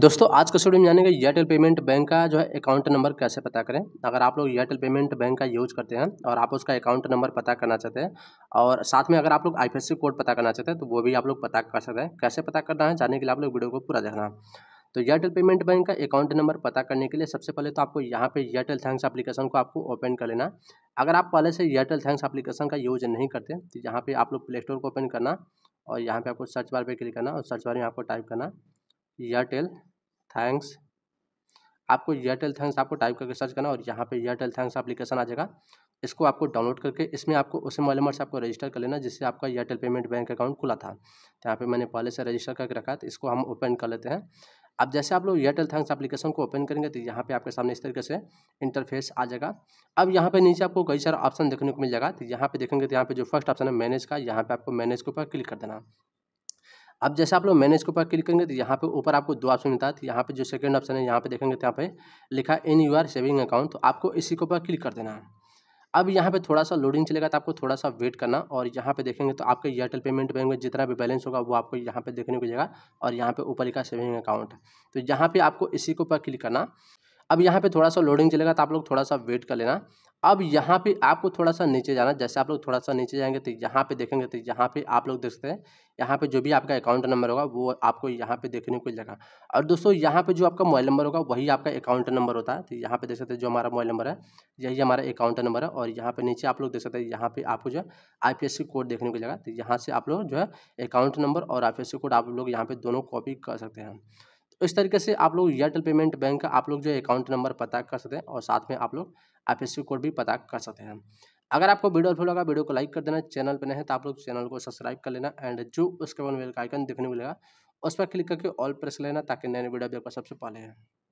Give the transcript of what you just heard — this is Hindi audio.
दोस्तों आज का स्टूडियो में जानेंगे एयरटेल पेमेंट बैंक का जो है अकाउंट नंबर कैसे पता करें अगर आप लोग एयरटेल पेमेंट बैंक का यूज करते हैं और आप उसका अकाउंट नंबर पता करना चाहते हैं और साथ में अगर आप लोग आईएफएससी कोड पता करना चाहते हैं तो वो भी आप लोग पता कर सकते हैं कैसे पता करना है जानने के लिए आप लोग वीडियो को पूरा देखना तो एयरटेल पेमेंट बैंक का अकाउंट नंबर पता करने के लिए सबसे पहले तो आपको यहाँ पे एयरटेल थैंक्स एप्लीकेशन को आपको ओपन कर लेना अगर आप पहले से एयरटेल थैंक्स एप्लीकेशन का यूज नहीं करते तो यहाँ पे आप लोग प्ले स्टोर को ओपन करना और यहाँ पे आपको सर्च बार पे क्लिक करना और सर्च बार में आपको टाइप करना एयरटेल थैंक्स आपको एयरटेल थैंक्स आपको टाइप करके सर्च करना और यहाँ पे एयरटेल थैंक्स एप्लीकेशन आ जाएगा इसको आपको डाउनलोड करके इसमें आपको उसी मोबाइल नंबर से आपको रजिस्टर कर लेना जिससे आपका एयरटेल पेमेंट बैंक अकाउंट खुला था तो यहाँ पे मैंने पहले से रजिस्टर करके रखा है तो इसको हम ओपन कर लेते हैं अब जैसे आप लोग एयरटेल थैंक्स एप्लीकेशन को ओपन करेंगे तो यहाँ पे आपके सामने इस तरीके से इंटरफेस आ जाएगा अब यहाँ पे नीचे आपको कई सारा ऑप्शन देखने को मिल जाएगा तो यहाँ पे देखेंगे तो यहाँ पे जो फर्स्ट ऑप्शन है मैनेज का यहाँ पे आपको मैनेज के ऊपर क्लिक कर देना अब जैसे आप लोग मैनेज के ऊपर क्लिक करेंगे तो यहाँ पे ऊपर आपको दो ऑप्शन मिलता है तो यहाँ पे जो सेकंड ऑप्शन है यहाँ पे देखेंगे तो यहाँ पे लिखा in your saving account तो आपको इसी के ऊपर क्लिक कर देना है अब यहाँ पे थोड़ा सा लोडिंग चलेगा तो आपको थोड़ा सा वेट करना और यहाँ पे देखेंगे तो आपके एयरटेल पेमेंट बैंक में जितना भी बैलेंस होगा वो आपको यहाँ पे देखने को मिलेगा और यहाँ पे ऊपर लिखा सेविंग अकाउंट तो यहाँ पे आपको इसी के ऊपर क्लिक करना अब यहाँ पे थोड़ा सा लोडिंग चलेगा तो आप लोग थोड़ा सा वेट कर लेना अब यहाँ पे आपको थोड़ा सा नीचे जाना जैसे आप लोग थोड़ा सा नीचे जाएंगे तो यहाँ पे देखेंगे तो यहाँ पे आप लोग देख सकते हैं यहाँ पे जो भी आपका अकाउंट नंबर होगा वो आपको यहाँ पे देखने को मिलेगा और दोस्तों यहाँ पे जो आपका मोबाइल नंबर होगा वही आपका अकाउंट नंबर होता है तो यहाँ पे देख सकते हैं जो हमारा मोबाइल नंबर है यही हमारा अकाउंट नंबर है और यहाँ पे नीचे आप लोग देख सकते हैं यहाँ पे आपको जो है आई कोड देखने को मिलेगा तो यहाँ से आप लोग जो है अकाउंट नंबर और आई कोड आप लोग यहाँ पे दोनों कॉपी कर सकते हैं तो इस तरीके से आप लोग एयरटेल पेमेंट बैंक का आप लोग जो अकाउंट नंबर पता कर सकते हैं और साथ में आप लोग आई कोड भी पता कर सकते हैं अगर आपको वीडियो अच्छा लगा वीडियो को लाइक कर देना चैनल पर नहीं तो आप लोग चैनल को सब्सक्राइब कर लेना एंड जो उसके बाद वेल का आइकन देखने मिलेगा उस पर क्लिक करके ऑल प्रेस लेना ताकि नए वीडियो भी आपका सबसे पहले है